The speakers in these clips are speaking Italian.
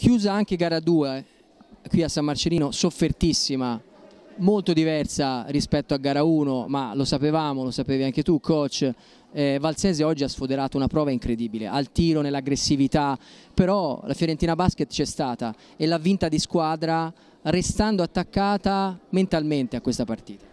Chiusa anche gara 2 qui a San Marcellino, soffertissima, molto diversa rispetto a gara 1, ma lo sapevamo, lo sapevi anche tu coach, eh, Valsese oggi ha sfoderato una prova incredibile, al tiro, nell'aggressività, però la Fiorentina Basket c'è stata e l'ha vinta di squadra restando attaccata mentalmente a questa partita.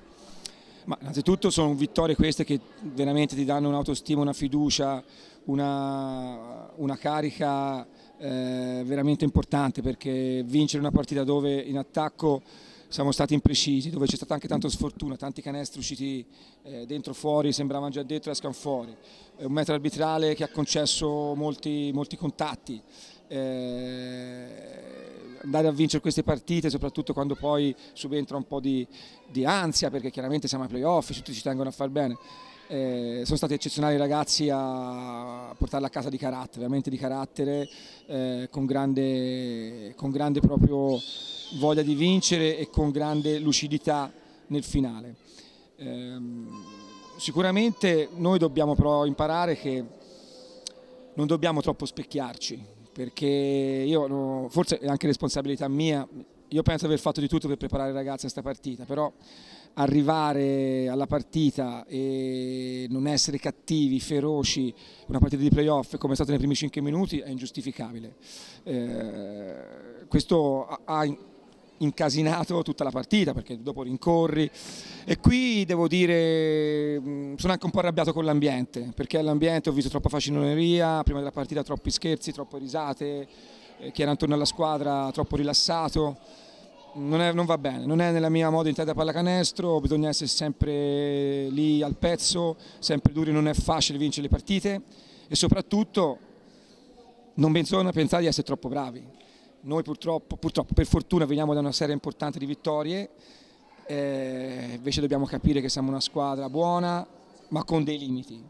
Ma innanzitutto sono vittorie queste che veramente ti danno un'autostima, una fiducia, una, una carica eh, veramente importante perché vincere una partita dove in attacco siamo stati imprecisi, dove c'è stata anche tanta sfortuna, tanti canestri usciti eh, dentro fuori, sembravano già dentro e escano fuori, eh, un metro arbitrale che ha concesso molti, molti contatti. Eh, andare a vincere queste partite, soprattutto quando poi subentra un po' di, di ansia, perché chiaramente siamo ai playoff, tutti ci tengono a far bene. Eh, sono stati eccezionali i ragazzi a portarla a casa di carattere, veramente di carattere, eh, con, grande, con grande proprio voglia di vincere e con grande lucidità nel finale. Eh, sicuramente noi dobbiamo però imparare che non dobbiamo troppo specchiarci, perché io forse è anche responsabilità mia, io penso di aver fatto di tutto per preparare i ragazzi a questa partita, però arrivare alla partita e non essere cattivi, feroci, una partita di playoff come è stata nei primi 5 minuti è ingiustificabile. Eh, questo ha incasinato tutta la partita perché dopo rincorri e qui devo dire mm, sono anche un po' arrabbiato con l'ambiente perché all'ambiente ho visto troppa faciloneria, prima della partita troppi scherzi, troppe risate eh, che era intorno alla squadra troppo rilassato, non, è, non, va bene, non è nella mia moda in testa pallacanestro, bisogna essere sempre lì al pezzo, sempre duri, non è facile vincere le partite e soprattutto non bisogna pensare di essere troppo bravi. Noi purtroppo, purtroppo per fortuna veniamo da una serie importante di vittorie, eh, invece dobbiamo capire che siamo una squadra buona ma con dei limiti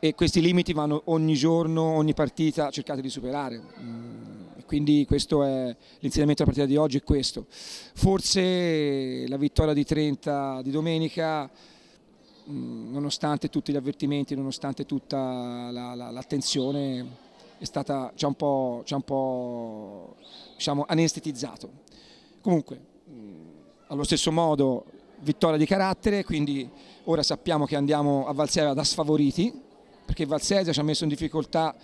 e questi limiti vanno ogni giorno, ogni partita cercate di superare. Mm, quindi questo è l'insegnamento della partita di oggi è questo. Forse la vittoria di 30 di domenica mm, nonostante tutti gli avvertimenti, nonostante tutta l'attenzione la, la, è stata già un po', già un po' diciamo, anestetizzato. Comunque, mm, allo stesso modo vittoria di carattere, quindi ora sappiamo che andiamo a Valsera da sfavoriti, perché Valsera ci ha messo in difficoltà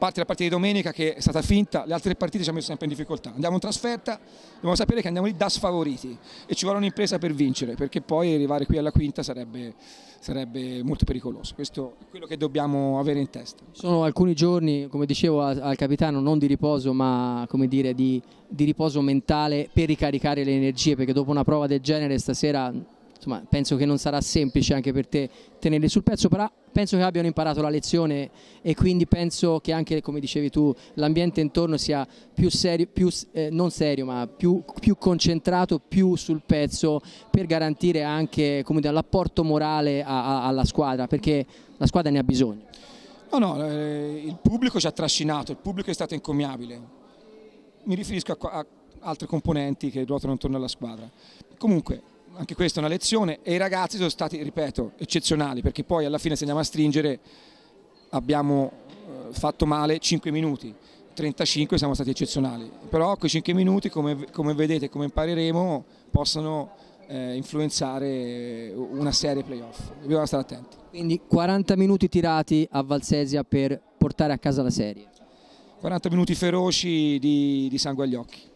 parte la partita di domenica che è stata finta, le altre partite ci hanno messo sempre in difficoltà. Andiamo in trasferta, dobbiamo sapere che andiamo lì da sfavoriti e ci vuole un'impresa per vincere, perché poi arrivare qui alla quinta sarebbe, sarebbe, molto pericoloso. Questo è quello che dobbiamo avere in testa. Sono alcuni giorni, come dicevo al, al capitano, non di riposo, ma dire, di, di riposo mentale per ricaricare le energie, perché dopo una prova del genere stasera insomma, penso che non sarà semplice anche per te tenerli sul pezzo, però penso che abbiano imparato la lezione e quindi penso che anche, come dicevi tu, l'ambiente intorno sia più serio, più, eh, non serio, ma più, più, concentrato, più sul pezzo per garantire anche l'apporto morale a, a, alla squadra, perché la squadra ne ha bisogno. No, no, eh, il pubblico ci ha trascinato, il pubblico è stato incommiabile. Mi riferisco a, a altre componenti che ruotano intorno alla squadra. Comunque, anche questa è una lezione e i ragazzi sono stati, ripeto, eccezionali perché poi alla fine se andiamo a stringere abbiamo eh, fatto male 5 minuti, 35 siamo stati eccezionali, però quei 5 minuti come, come vedete, come impareremo, possono eh, influenzare una serie playoff, dobbiamo stare attenti. Quindi 40 minuti tirati a Valsesia per portare a casa la serie. 40 minuti feroci di, di sangue agli occhi.